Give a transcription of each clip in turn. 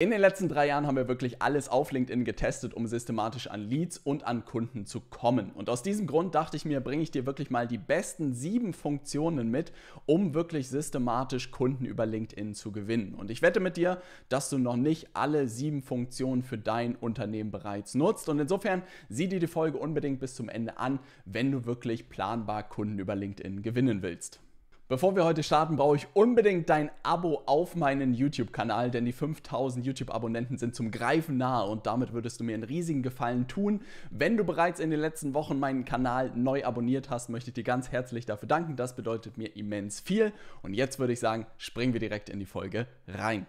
In den letzten drei Jahren haben wir wirklich alles auf LinkedIn getestet, um systematisch an Leads und an Kunden zu kommen. Und aus diesem Grund dachte ich mir, bringe ich dir wirklich mal die besten sieben Funktionen mit, um wirklich systematisch Kunden über LinkedIn zu gewinnen. Und ich wette mit dir, dass du noch nicht alle sieben Funktionen für dein Unternehmen bereits nutzt. Und insofern sieh dir die Folge unbedingt bis zum Ende an, wenn du wirklich planbar Kunden über LinkedIn gewinnen willst. Bevor wir heute starten, brauche ich unbedingt dein Abo auf meinen YouTube-Kanal, denn die 5000 YouTube-Abonnenten sind zum Greifen nahe und damit würdest du mir einen riesigen Gefallen tun. Wenn du bereits in den letzten Wochen meinen Kanal neu abonniert hast, möchte ich dir ganz herzlich dafür danken. Das bedeutet mir immens viel. Und jetzt würde ich sagen, springen wir direkt in die Folge rein.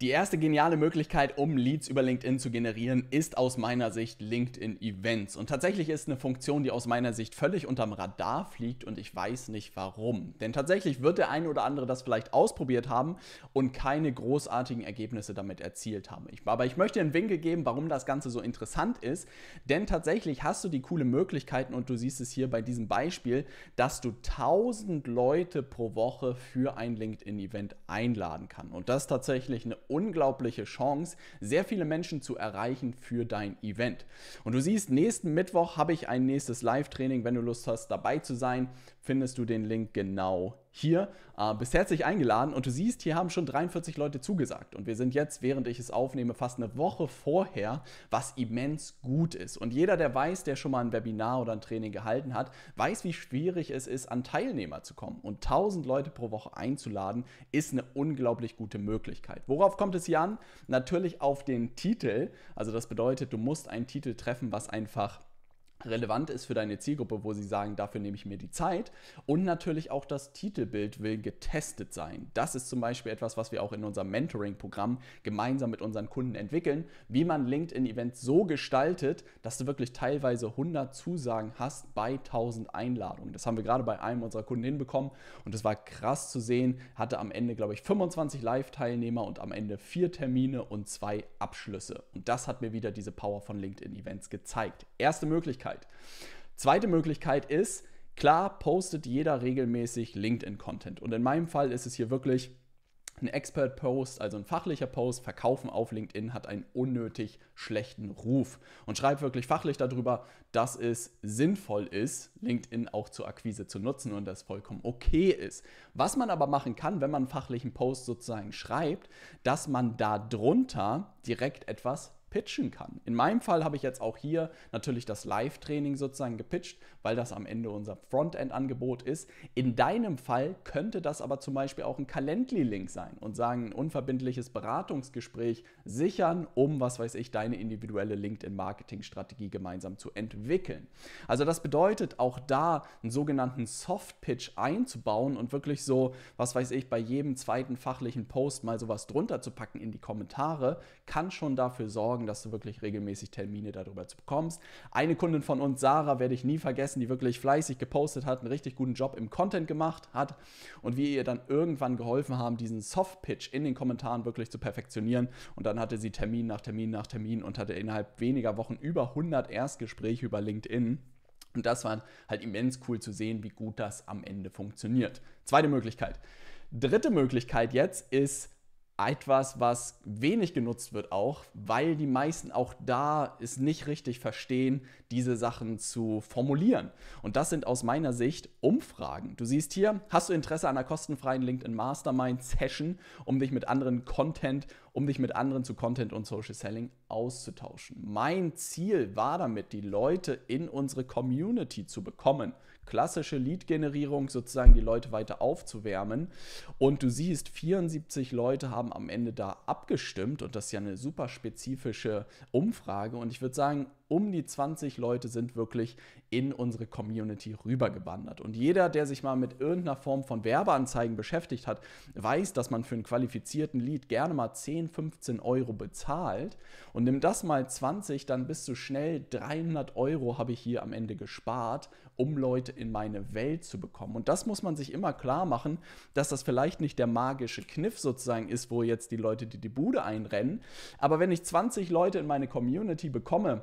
Die erste geniale Möglichkeit, um Leads über LinkedIn zu generieren, ist aus meiner Sicht LinkedIn Events. Und tatsächlich ist eine Funktion, die aus meiner Sicht völlig unterm Radar fliegt und ich weiß nicht warum. Denn tatsächlich wird der eine oder andere das vielleicht ausprobiert haben und keine großartigen Ergebnisse damit erzielt haben. Ich, aber ich möchte einen Winkel geben, warum das Ganze so interessant ist. Denn tatsächlich hast du die coole Möglichkeiten und du siehst es hier bei diesem Beispiel, dass du 1000 Leute pro Woche für ein LinkedIn Event einladen kann. Und das ist tatsächlich eine unglaubliche Chance, sehr viele Menschen zu erreichen für dein Event. Und du siehst, nächsten Mittwoch habe ich ein nächstes Live-Training. Wenn du Lust hast, dabei zu sein, findest du den Link genau hier. Äh, bist herzlich eingeladen und du siehst, hier haben schon 43 Leute zugesagt und wir sind jetzt, während ich es aufnehme, fast eine Woche vorher, was immens gut ist. Und jeder, der weiß, der schon mal ein Webinar oder ein Training gehalten hat, weiß, wie schwierig es ist, an Teilnehmer zu kommen. Und 1000 Leute pro Woche einzuladen, ist eine unglaublich gute Möglichkeit. Worauf kommt es hier an? Natürlich auf den Titel. Also das bedeutet, du musst einen Titel treffen, was einfach relevant ist für deine Zielgruppe, wo sie sagen, dafür nehme ich mir die Zeit. Und natürlich auch das Titelbild will getestet sein. Das ist zum Beispiel etwas, was wir auch in unserem Mentoring-Programm gemeinsam mit unseren Kunden entwickeln, wie man LinkedIn-Events so gestaltet, dass du wirklich teilweise 100 Zusagen hast bei 1000 Einladungen. Das haben wir gerade bei einem unserer Kunden hinbekommen und es war krass zu sehen, hatte am Ende, glaube ich, 25 Live-Teilnehmer und am Ende vier Termine und zwei Abschlüsse. Und das hat mir wieder diese Power von LinkedIn-Events gezeigt. Erste Möglichkeit, Möglichkeit. Zweite Möglichkeit ist, klar postet jeder regelmäßig LinkedIn-Content. Und in meinem Fall ist es hier wirklich ein Expert-Post, also ein fachlicher Post, Verkaufen auf LinkedIn hat einen unnötig schlechten Ruf. Und schreibt wirklich fachlich darüber, dass es sinnvoll ist, LinkedIn auch zur Akquise zu nutzen und das vollkommen okay ist. Was man aber machen kann, wenn man einen fachlichen Post sozusagen schreibt, dass man darunter direkt etwas pitchen kann. In meinem Fall habe ich jetzt auch hier natürlich das Live-Training sozusagen gepitcht, weil das am Ende unser Frontend-Angebot ist. In deinem Fall könnte das aber zum Beispiel auch ein Calendly-Link sein und sagen, ein unverbindliches Beratungsgespräch sichern, um, was weiß ich, deine individuelle LinkedIn-Marketing-Strategie gemeinsam zu entwickeln. Also das bedeutet auch da einen sogenannten Soft-Pitch einzubauen und wirklich so, was weiß ich, bei jedem zweiten fachlichen Post mal sowas drunter zu packen in die Kommentare, kann schon dafür sorgen, sorgen, dass du wirklich regelmäßig Termine darüber bekommst. Eine Kundin von uns, Sarah, werde ich nie vergessen, die wirklich fleißig gepostet hat, einen richtig guten Job im Content gemacht hat und wir ihr dann irgendwann geholfen haben, diesen Soft-Pitch in den Kommentaren wirklich zu perfektionieren. Und dann hatte sie Termin nach Termin nach Termin und hatte innerhalb weniger Wochen über 100 Erstgespräche über LinkedIn. Und das war halt immens cool zu sehen, wie gut das am Ende funktioniert. Zweite Möglichkeit. Dritte Möglichkeit jetzt ist, etwas, was wenig genutzt wird auch, weil die meisten auch da es nicht richtig verstehen, diese Sachen zu formulieren. Und das sind aus meiner Sicht Umfragen. Du siehst hier, hast du Interesse an einer kostenfreien LinkedIn Mastermind Session, um dich mit anderen Content, um dich mit anderen zu Content und Social Selling auszutauschen. Mein Ziel war damit, die Leute in unsere Community zu bekommen klassische Lead-Generierung, sozusagen die Leute weiter aufzuwärmen. Und du siehst, 74 Leute haben am Ende da abgestimmt und das ist ja eine super spezifische Umfrage. Und ich würde sagen, um die 20 Leute sind wirklich in unsere Community rübergewandert. Und jeder, der sich mal mit irgendeiner Form von Werbeanzeigen beschäftigt hat, weiß, dass man für einen qualifizierten Lead gerne mal 10, 15 Euro bezahlt. Und nimm das mal 20, dann bist du schnell 300 Euro habe ich hier am Ende gespart, um Leute in meine Welt zu bekommen. Und das muss man sich immer klar machen, dass das vielleicht nicht der magische Kniff sozusagen ist, wo jetzt die Leute, die die Bude einrennen. Aber wenn ich 20 Leute in meine Community bekomme,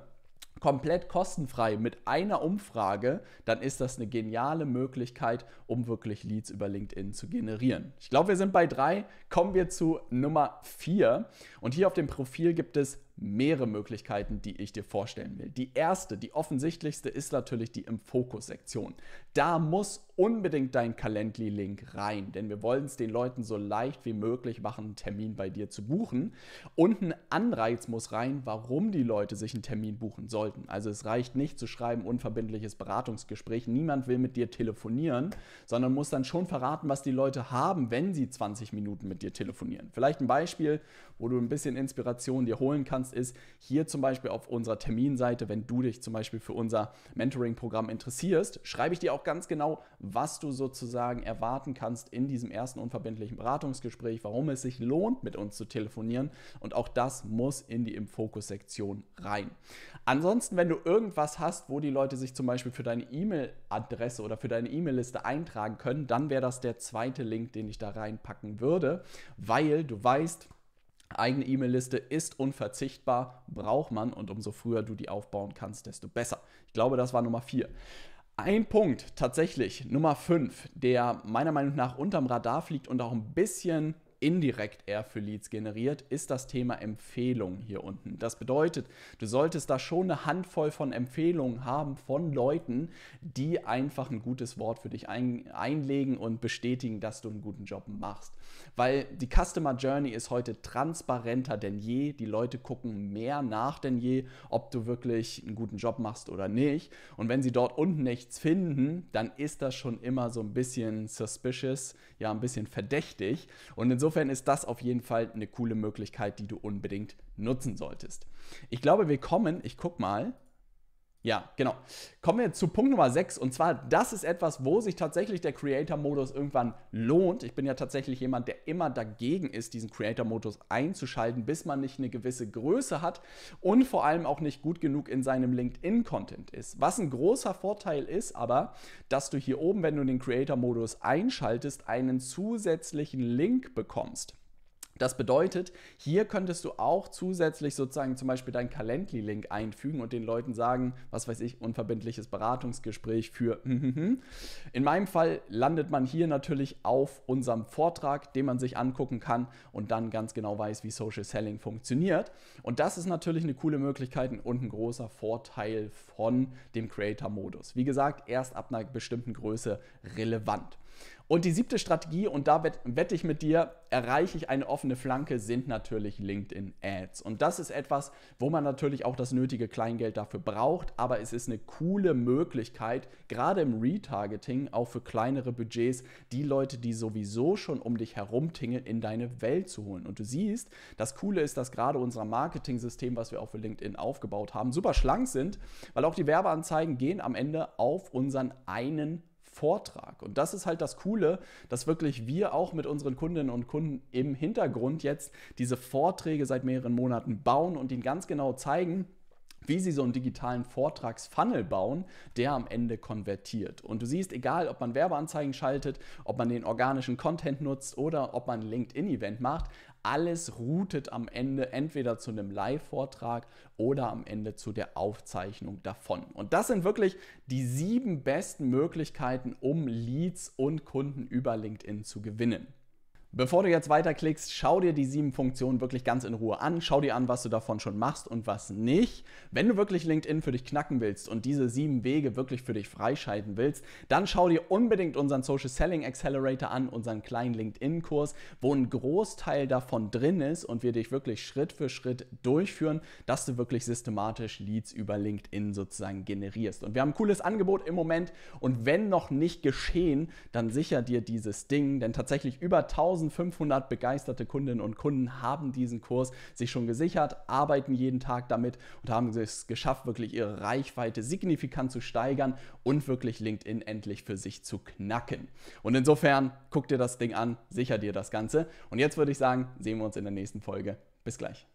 komplett kostenfrei mit einer Umfrage, dann ist das eine geniale Möglichkeit, um wirklich Leads über LinkedIn zu generieren. Ich glaube, wir sind bei drei. Kommen wir zu Nummer vier. Und hier auf dem Profil gibt es mehrere Möglichkeiten, die ich dir vorstellen will. Die erste, die offensichtlichste ist natürlich die im Fokus-Sektion. Da muss unbedingt dein Calendly-Link rein, denn wir wollen es den Leuten so leicht wie möglich machen, einen Termin bei dir zu buchen. Und ein Anreiz muss rein, warum die Leute sich einen Termin buchen sollten. Also es reicht nicht zu schreiben, unverbindliches Beratungsgespräch, niemand will mit dir telefonieren, sondern muss dann schon verraten, was die Leute haben, wenn sie 20 Minuten mit dir telefonieren. Vielleicht ein Beispiel, wo du ein bisschen Inspiration dir holen kannst, hast, ist hier zum Beispiel auf unserer Terminseite, wenn du dich zum Beispiel für unser Mentoring-Programm interessierst, schreibe ich dir auch ganz genau, was du sozusagen erwarten kannst in diesem ersten unverbindlichen Beratungsgespräch, warum es sich lohnt, mit uns zu telefonieren. Und auch das muss in die Im Fokus-Sektion rein. Ansonsten, wenn du irgendwas hast, wo die Leute sich zum Beispiel für deine E-Mail-Adresse oder für deine E-Mail-Liste eintragen können, dann wäre das der zweite Link, den ich da reinpacken würde, weil du weißt, Eigene E-Mail-Liste ist unverzichtbar, braucht man und umso früher du die aufbauen kannst, desto besser. Ich glaube, das war Nummer 4. Ein Punkt tatsächlich, Nummer 5, der meiner Meinung nach unterm Radar fliegt und auch ein bisschen indirekt eher für Leads generiert, ist das Thema Empfehlungen hier unten. Das bedeutet, du solltest da schon eine Handvoll von Empfehlungen haben von Leuten, die einfach ein gutes Wort für dich ein, einlegen und bestätigen, dass du einen guten Job machst. Weil die Customer Journey ist heute transparenter denn je. Die Leute gucken mehr nach denn je, ob du wirklich einen guten Job machst oder nicht. Und wenn sie dort unten nichts finden, dann ist das schon immer so ein bisschen suspicious, ja, ein bisschen verdächtig. Und insofern Insofern ist das auf jeden Fall eine coole Möglichkeit, die du unbedingt nutzen solltest. Ich glaube, wir kommen, ich guck mal, ja, genau. Kommen wir zu Punkt Nummer 6 und zwar, das ist etwas, wo sich tatsächlich der Creator-Modus irgendwann lohnt. Ich bin ja tatsächlich jemand, der immer dagegen ist, diesen Creator-Modus einzuschalten, bis man nicht eine gewisse Größe hat und vor allem auch nicht gut genug in seinem LinkedIn-Content ist. Was ein großer Vorteil ist aber, dass du hier oben, wenn du den Creator-Modus einschaltest, einen zusätzlichen Link bekommst. Das bedeutet, hier könntest du auch zusätzlich sozusagen zum Beispiel deinen Calendly-Link einfügen und den Leuten sagen, was weiß ich, unverbindliches Beratungsgespräch für. In meinem Fall landet man hier natürlich auf unserem Vortrag, den man sich angucken kann und dann ganz genau weiß, wie Social Selling funktioniert. Und das ist natürlich eine coole Möglichkeit und ein großer Vorteil von dem Creator-Modus. Wie gesagt, erst ab einer bestimmten Größe relevant. Und die siebte Strategie, und da wette ich mit dir, erreiche ich eine offene Flanke, sind natürlich LinkedIn Ads. Und das ist etwas, wo man natürlich auch das nötige Kleingeld dafür braucht, aber es ist eine coole Möglichkeit, gerade im Retargeting, auch für kleinere Budgets, die Leute, die sowieso schon um dich herumtingeln, in deine Welt zu holen. Und du siehst, das Coole ist, dass gerade unser Marketing-System, was wir auch für LinkedIn aufgebaut haben, super schlank sind, weil auch die Werbeanzeigen gehen am Ende auf unseren einen Vortrag. Und das ist halt das Coole, dass wirklich wir auch mit unseren Kundinnen und Kunden im Hintergrund jetzt diese Vorträge seit mehreren Monaten bauen und ihnen ganz genau zeigen, wie sie so einen digitalen Vortragsfunnel bauen, der am Ende konvertiert. Und du siehst, egal ob man Werbeanzeigen schaltet, ob man den organischen Content nutzt oder ob man ein LinkedIn-Event macht, alles routet am Ende entweder zu einem Live-Vortrag oder am Ende zu der Aufzeichnung davon. Und das sind wirklich die sieben besten Möglichkeiten, um Leads und Kunden über LinkedIn zu gewinnen. Bevor du jetzt weiterklickst, schau dir die sieben Funktionen wirklich ganz in Ruhe an. Schau dir an, was du davon schon machst und was nicht. Wenn du wirklich LinkedIn für dich knacken willst und diese sieben Wege wirklich für dich freischalten willst, dann schau dir unbedingt unseren Social Selling Accelerator an, unseren kleinen LinkedIn-Kurs, wo ein Großteil davon drin ist und wir dich wirklich Schritt für Schritt durchführen, dass du wirklich systematisch Leads über LinkedIn sozusagen generierst. Und wir haben ein cooles Angebot im Moment und wenn noch nicht geschehen, dann sicher dir dieses Ding, denn tatsächlich über 1000 1500 begeisterte Kundinnen und Kunden haben diesen Kurs sich schon gesichert, arbeiten jeden Tag damit und haben es geschafft, wirklich ihre Reichweite signifikant zu steigern und wirklich LinkedIn endlich für sich zu knacken. Und insofern guck dir das Ding an, sicher dir das Ganze. Und jetzt würde ich sagen, sehen wir uns in der nächsten Folge. Bis gleich.